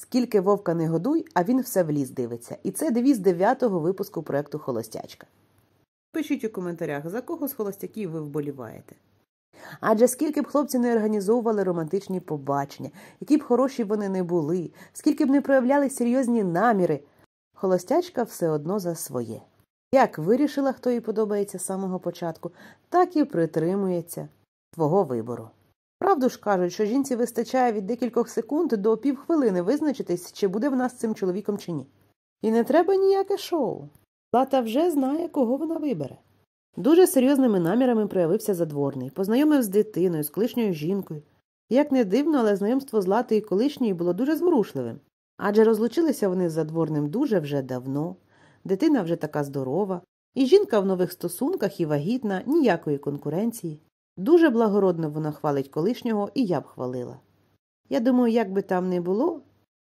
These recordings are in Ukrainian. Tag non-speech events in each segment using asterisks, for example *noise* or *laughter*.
Скільки вовка не годуй, а він все в ліс дивиться. І це девіз дев'ятого випуску проекту Холостячка. Пишіть у коментарях, за кого з холостяків ви вболіваєте. Адже скільки б хлопці не організовували романтичні побачення, які б хороші вони не були, скільки б не проявляли серйозні наміри, холостячка все одно за своє. Як вирішила, хто їй подобається з самого початку, так і притримується свого вибору. Правду ж кажуть, що жінці вистачає від декількох секунд до півхвилини визначитись, чи буде вона з цим чоловіком чи ні. І не треба ніяке шоу. Лата вже знає, кого вона вибере. Дуже серйозними намірами проявився задворний, познайомив з дитиною, з колишньою жінкою. Як не дивно, але знайомство з Латою колишньою було дуже зворушливим. Адже розлучилися вони з задворним дуже вже давно, дитина вже така здорова, і жінка в нових стосунках і вагітна, ніякої конкуренції. Дуже благородно вона хвалить колишнього, і я б хвалила. Я думаю, як би там не було,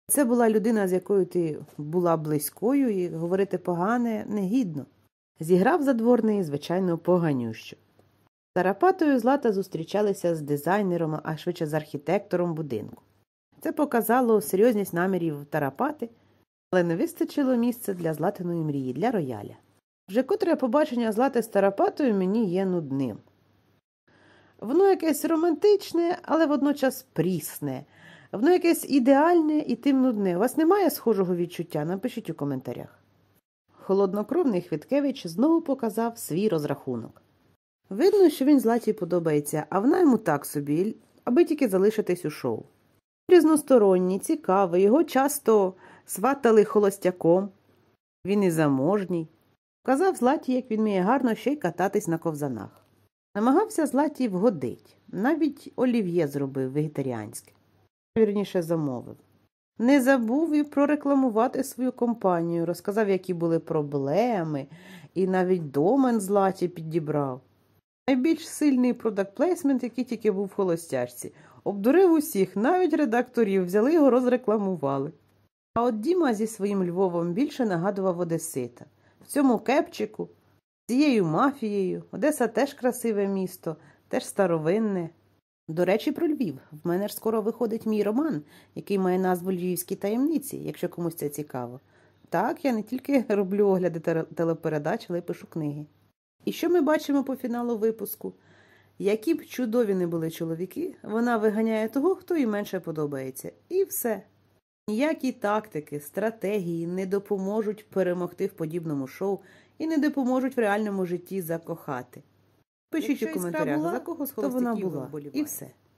це була людина, з якою ти була близькою, і говорити погане негідно. Зіграв задворний, звичайно, поганющу. Тарапатою злата зустрічалися з дизайнером, а швидше з архітектором будинку. Це показало серйозність намірів тарапати, але не вистачило місця для златиної мрії, для рояля. Вже котре побачення злати з тарапатою мені є нудним. Воно якесь романтичне, але водночас прісне. Воно якесь ідеальне і тим нудне. У вас немає схожого відчуття? Напишіть у коментарях. Холоднокровний Хвіткевич знову показав свій розрахунок. Видно, що він златі подобається, а вона йому так собі, аби тільки залишитись у шоу. Різносторонній, цікавий, його часто сватали холостяком. Він і заможній. Казав златі, як він вміє гарно ще й кататись на ковзанах. Намагався Златій вгодить. Навіть олів'є зробив вегетаріанське, вірніше замовив. Не забув і прорекламувати свою компанію, розказав, які були проблеми, і навіть домен Златі підібрав. Найбільш сильний продакт-плейсмент, який тільки був в холостячці, обдурив усіх, навіть редакторів взяли його розрекламували. А от Діма зі своїм Львовом більше нагадував Одесита. В цьому кепчику цією мафією Одеса теж красиве місто, теж старовинне. До речі, про Львів. В мене ж скоро виходить мій роман, який має назву Львівські таємниці, якщо комусь це цікаво. Так, я не тільки *laughs* роблю огляди телепередач, але й пишу книги. І що ми бачимо по фіналу випуску? Які б чудові не були чоловіки, вона виганяє того, хто їй менше подобається. І все. Ніякі тактики, стратегії не допоможуть перемогти в подібному шоу, і не допоможуть в реальному житті закохати. Пишіть Якщо у коментаря, була, за кого з то вона була, і все.